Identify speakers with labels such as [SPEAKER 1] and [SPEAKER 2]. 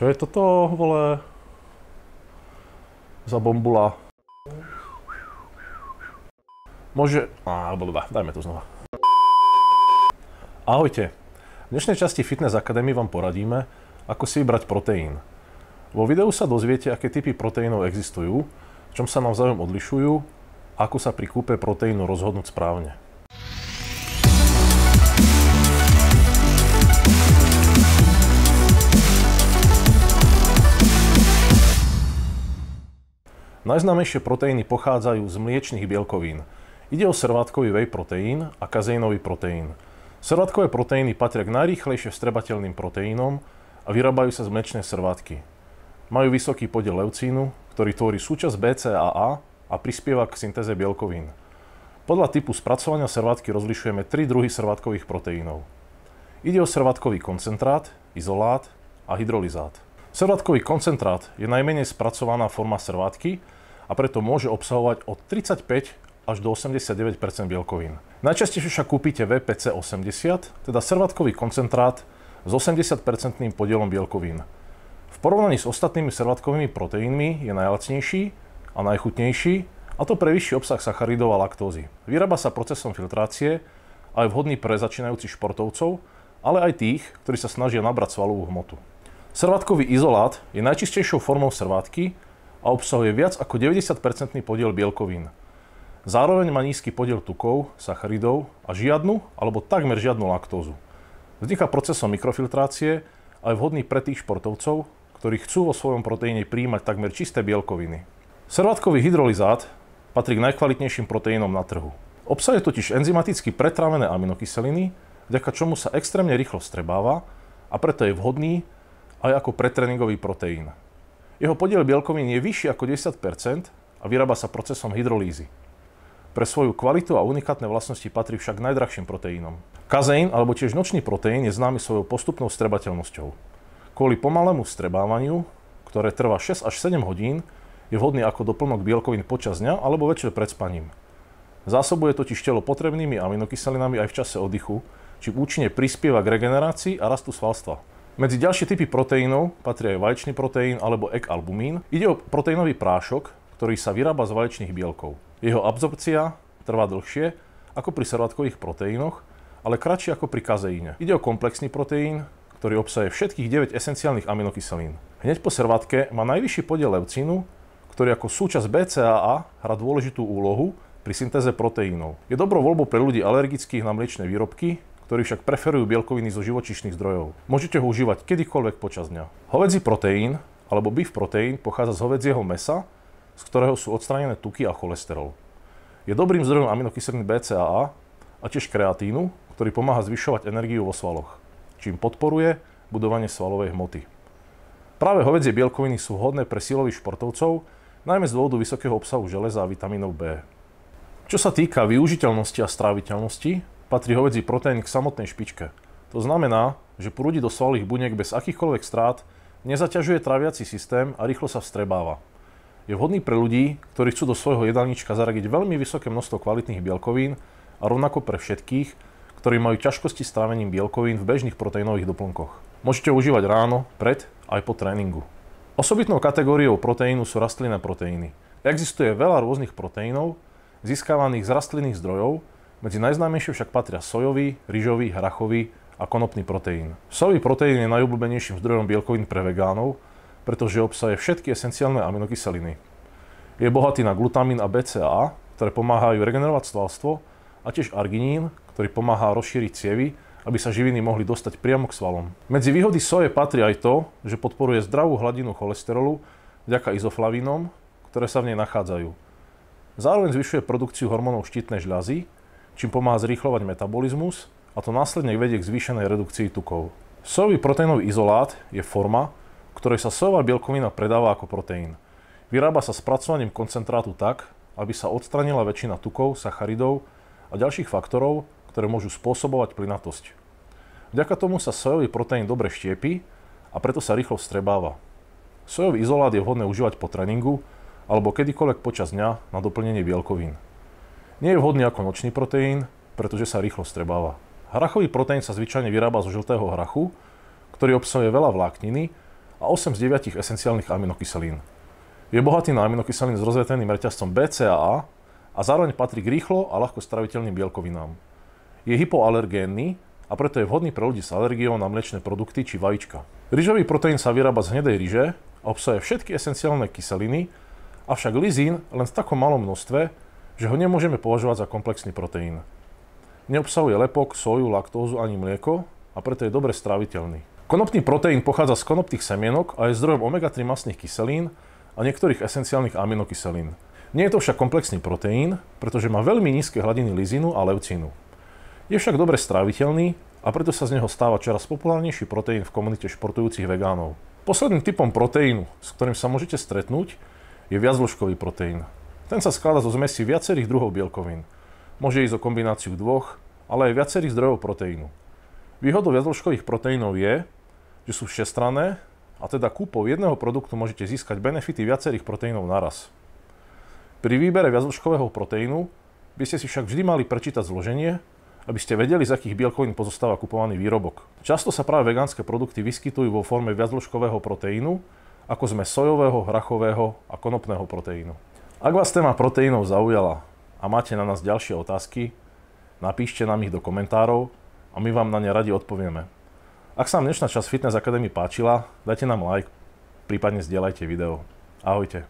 [SPEAKER 1] Čo je toto, vole? Za bombula. Môže... Á, blbá, dajme to znova. Ahojte. V dnešnej časti Fitness Academy vám poradíme, ako si vybrať proteín. Vo videu sa dozviete, aké typy proteínov existujú, v čom sa navzájom odlišujú, ako sa pri kúpe proteínu rozhodnúť správne. Najznámejšie proteíny pochádzajú z mliečných bielkovín. Ide o servátkový whey proteín a kazeínový proteín. Servátkové proteíny patria k najrýchlejšie vstrebateľným proteínom a vyrábajú sa z mliečnej servátky. Majú vysoký podiel leucínu, ktorý tvorí súčasť BCAA a prispieva k syntéze bielkovín. Podľa typu spracovania servátky rozlišujeme tri druhy servátkových proteínov. Ide o servátkový koncentrát, izolát a hydrolizát. Servátkový koncentrát je najmenej spracovaná forma servátky a preto môže obsahovať od 35 až do 89 bielkovín. Najčastejšie však kúpite VPC 80, teda servátkový koncentrát s 80 podielom bielkovín. V porovnaní s ostatnými servátkovými proteínmi je najlacnejší a najchutnejší, a to pre vyšší obsah sacharidov a laktózy. Vyrába sa procesom filtrácie a je vhodný pre začínajúcich športovcov, ale aj tých, ktorí sa snažia nabrať svalovú hmotu. Servátkový izolát je najčistejšou formou servátky a obsahuje viac ako 90% podiel bielkovín. Zároveň má nízky podiel tukov, sacharidov a žiadnu alebo takmer žiadnu laktózu. Vzniká procesom mikrofiltrácie a je vhodný pre tých športovcov, ktorí chcú vo svojom proteíne príjmať takmer čisté bielkoviny. Servátkový hydrolizát patrí k najkvalitnejším proteínom na trhu. Obsahuje totiž enzymaticky pretrávené aminokyseliny, vďaka čomu sa extrémne rýchlo strebáva a preto je vhodný aj ako pretréningový proteín. Jeho podiel bielkovín je vyšší ako 10 a vyrába sa procesom hydrolízy. Pre svoju kvalitu a unikátne vlastnosti patrí však najdrahším proteínom. Kazeín alebo tiež nočný proteín je známy svojou postupnou strebateľnosťou. Kvôli pomalému strebávaniu, ktoré trvá 6 až 7 hodín, je vhodný ako doplnok bielkovín počas dňa alebo večer pred spaním. Zásobuje totiž telo potrebnými aminokyselinami aj v čase oddychu, čím účinne prispieva k regenerácii a rastu svalstva. Medzi ďalšie typy proteínov patrí aj vaječný proteín alebo ek albumín. Ide o proteínový prášok, ktorý sa vyrába z vaječných bielkov. Jeho absorpcia trvá dlhšie ako pri servátkových proteínoch, ale kratšie ako pri kazeíne. Ide o komplexný proteín, ktorý obsahuje všetkých 9 esenciálnych aminokyselín. Hneď po servátke má najvyšší podiel leucínu, ktorý ako súčasť BCAA hrá dôležitú úlohu pri syntéze proteínov. Je dobrou voľbou pre ľudí alergických na mliečne výrobky, ktorí však preferujú bielkoviny zo živočišných zdrojov. Môžete ho užívať kedykoľvek počas dňa. Hovedzí proteín alebo beef proteín pochádza z hovedzieho mesa, z ktorého sú odstranené tuky a cholesterol. Je dobrým zdrojom aminokyseliny BCAA a tiež kreatínu, ktorý pomáha zvyšovať energiu vo svaloch, čím podporuje budovanie svalovej hmoty. Práve hovedzie bielkoviny sú hodné pre silových športovcov, najmä z dôvodu vysokého obsahu železa a vitamínov B. Čo sa týka využiteľnosti a stráviteľnosti, patrí hovedzí proteín k samotnej špičke. To znamená, že prúdi do svalých buniek bez akýchkoľvek strát, nezaťažuje traviaci systém a rýchlo sa vstrebáva. Je vhodný pre ľudí, ktorí chcú do svojho jedálnička zaradiť veľmi vysoké množstvo kvalitných bielkovín a rovnako pre všetkých, ktorí majú ťažkosti s trávením bielkovín v bežných proteínových doplnkoch. Môžete užívať ráno, pred aj po tréningu. Osobitnou kategóriou proteínu sú rastlinné proteíny. Existuje veľa rôznych proteínov, získavaných z rastlinných zdrojov, medzi najznámejšie však patria sojový, ryžový, hrachový a konopný proteín. Sojový proteín je najobľúbenejším zdrojom bielkovín pre vegánov, pretože obsahuje všetky esenciálne aminokyseliny. Je bohatý na glutamín a BCA, ktoré pomáhajú regenerovať svalstvo, a tiež arginín, ktorý pomáha rozšíriť cievy, aby sa živiny mohli dostať priamo k svalom. Medzi výhody soje patrí aj to, že podporuje zdravú hladinu cholesterolu vďaka izoflavínom, ktoré sa v nej nachádzajú. Zároveň zvyšuje produkciu hormónov štítnej žľazy, čím pomáha zrýchlovať metabolizmus a to následne vedie k zvýšenej redukcii tukov. Sojový proteínový izolát je forma, v ktorej sa sojová bielkovina predáva ako proteín. Vyrába sa spracovaním koncentrátu tak, aby sa odstranila väčšina tukov, sacharidov a ďalších faktorov, ktoré môžu spôsobovať plynatosť. Vďaka tomu sa sojový proteín dobre štiepi a preto sa rýchlo vstrebáva. Sojový izolát je vhodné užívať po tréningu alebo kedykoľvek počas dňa na doplnenie bielkovín. Nie je vhodný ako nočný proteín, pretože sa rýchlo strebáva. Hrachový proteín sa zvyčajne vyrába zo žltého hrachu, ktorý obsahuje veľa vlákniny a 8 z 9 esenciálnych aminokyselín. Je bohatý na aminokyselín s rozveteným reťazcom BCAA a zároveň patrí k rýchlo a ľahko straviteľným bielkovinám. Je hypoalergénny a preto je vhodný pre ľudí s alergiou na mliečne produkty či vajíčka. Ryžový proteín sa vyrába z hnedej ryže a obsahuje všetky esenciálne kyseliny, avšak lizín len v takom malom množstve, že ho nemôžeme považovať za komplexný proteín. Neobsahuje lepok, soju, laktózu ani mlieko a preto je dobre straviteľný. Konopný proteín pochádza z konopných semienok a je zdrojom omega-3 masných kyselín a niektorých esenciálnych aminokyselín. Nie je to však komplexný proteín, pretože má veľmi nízke hladiny lizínu a leucínu. Je však dobre straviteľný a preto sa z neho stáva čoraz populárnejší proteín v komunite športujúcich vegánov. Posledným typom proteínu, s ktorým sa môžete stretnúť, je viacložkový proteín. Ten sa skladá zo zmesi viacerých druhov bielkovín. Môže ísť o kombináciu dvoch, ale aj viacerých zdrojov proteínu. Výhodou viacložkových proteínov je, že sú všestranné a teda kúpou jedného produktu môžete získať benefity viacerých proteínov naraz. Pri výbere viacložkového proteínu by ste si však vždy mali prečítať zloženie, aby ste vedeli, z akých bielkovín pozostáva kupovaný výrobok. Často sa práve vegánske produkty vyskytujú vo forme viacložkového proteínu, ako sme sojového, hrachového a konopného proteínu. Ak vás téma proteínov zaujala a máte na nás ďalšie otázky, napíšte nám ich do komentárov a my vám na ne radi odpovieme. Ak sa vám dnešná časť Fitness Academy páčila, dajte nám like, prípadne zdieľajte video. Ahojte.